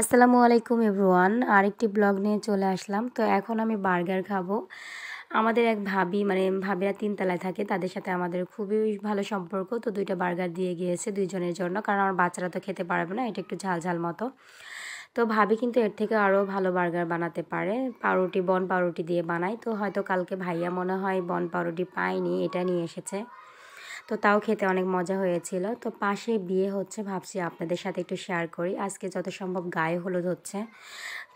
আসসালামু আলাইকুম এভরিওয়ান আরেকটি ব্লগ নিয়ে চলে আসলাম তো এখন আমি বার্গার খাবো আমাদের এক ভাবি মানে ভাবিরা তিনতলায় থাকে তাদের সাথে আমাদের খুবই ভালো সম্পর্ক তো দুইটা বার্গার দিয়ে গিয়েছে দুইজনের জন্য কারণ আমার বাচ্চারা তো খেতে পারবে না এটা একটু ঝালঝাল মতো তো ভাবি কিন্তু এর থেকে আরও ভালো বার্গার বানাতে পারে পাউরুটি বন পাউরুটি দিয়ে বানায় তো হয়তো কালকে ভাইয়া মনে হয় বন পাউরুটি পায়নি এটা নিয়ে এসেছে তো তাও খেতে অনেক মজা হয়েছিল তো পাশে বিয়ে হচ্ছে ভাবছি আপনাদের সাথে একটু শেয়ার করি আজকে যত সম্ভব গায়ে হলুদ হচ্ছে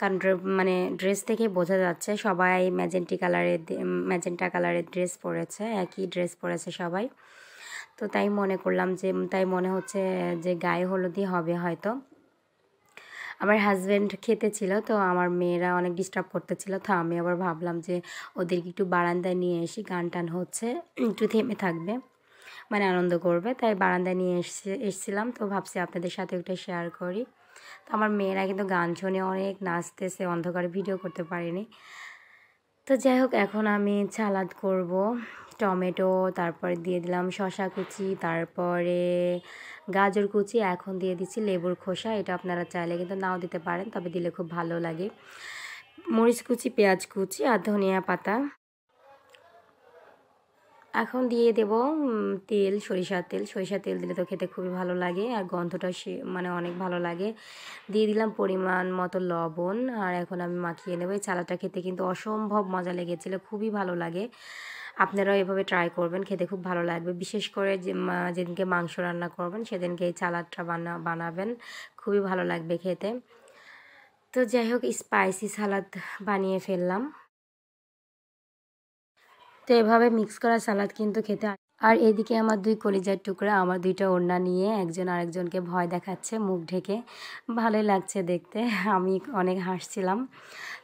কারণ মানে ড্রেস থেকে বোঝা যাচ্ছে সবাই ম্যাজেন্টি কালারের ম্যাজেন্টা কালারের ড্রেস পরেছে একই ড্রেস পরেছে সবাই তো তাই মনে করলাম যে তাই মনে হচ্ছে যে গায়ে হলুদই হবে হয়তো আমার হাজব্যান্ড খেতে ছিল তো আমার মেয়েরা অনেক ডিস্টার্ব করতেছিল তো আমি আবার ভাবলাম যে ওদেরকে একটু বারান্দায় নিয়ে এসি গান টান হচ্ছে একটু থেমে থাকবে মানে আনন্দ করবে তাই বারান্দায় নিয়ে এসে এসেছিলাম তো ভাবছি আপনাদের সাথে একটা শেয়ার করি তো আমার মেয়েরা কিন্তু গান শুনে অনেক নাচতেছে অন্ধকার ভিডিও করতে পারেনি তো যাই হোক এখন আমি চালাদ করব টমেটো তারপরে দিয়ে দিলাম শশা কুচি তারপরে গাজর কুচি এখন দিয়ে দিচ্ছি লেবুর খোসা এটা আপনারা চাইলে কিন্তু নাও দিতে পারেন তবে দিলে খুব ভালো লাগে মরিচ কুচি পেঁয়াজ কুচি আর ধনিয়া পাতা এখন দিয়ে দেব তেল সরিষার তেল সরিষার তেল দিলে তো খেতে খুবই ভালো লাগে আর গন্ধটা সে মানে অনেক ভালো লাগে দিয়ে দিলাম পরিমাণ মতো লবণ আর এখন আমি মাখিয়ে নেব এই চালাটা খেতে কিন্তু অসম্ভব মজা লেগেছিলো খুবই ভালো লাগে আপনারাও এভাবে ট্রাই করবেন খেতে খুব ভালো লাগবে বিশেষ করে যেদিনকে মাংস রান্না করবেন সেদিনকে এই চালাটা বানা বানাবেন খুবই ভালো লাগবে খেতে তো যাই হোক স্পাইসি সালাদ বানিয়ে ফেললাম তো এভাবে মিক্স করা সালাদ কিন্তু খেতে আর এদিকে আমার দুই কলিজার টুকরা আমার দুইটা ওড়না নিয়ে একজন আরেকজনকে ভয় দেখাচ্ছে মুখ ঢেকে ভালোই লাগছে দেখতে আমি অনেক হাসছিলাম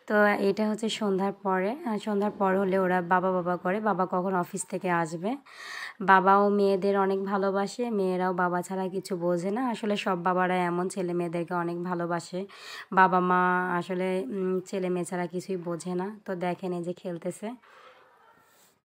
তো এটা হচ্ছে সন্ধ্যার পরে সন্ধ্যার পর হলে ওরা বাবা বাবা করে বাবা কখন অফিস থেকে আসবে বাবাও মেয়েদের অনেক ভালোবাসে মেয়েরাও বাবা ছাড়া কিছু বোঝে না আসলে সব বাবারা এমন ছেলে মেয়েদেরকে অনেক ভালোবাসে বাবা মা আসলে ছেলে মেয়ে ছাড়া কিছুই বোঝে না তো দেখেন এই যে খেলতেছে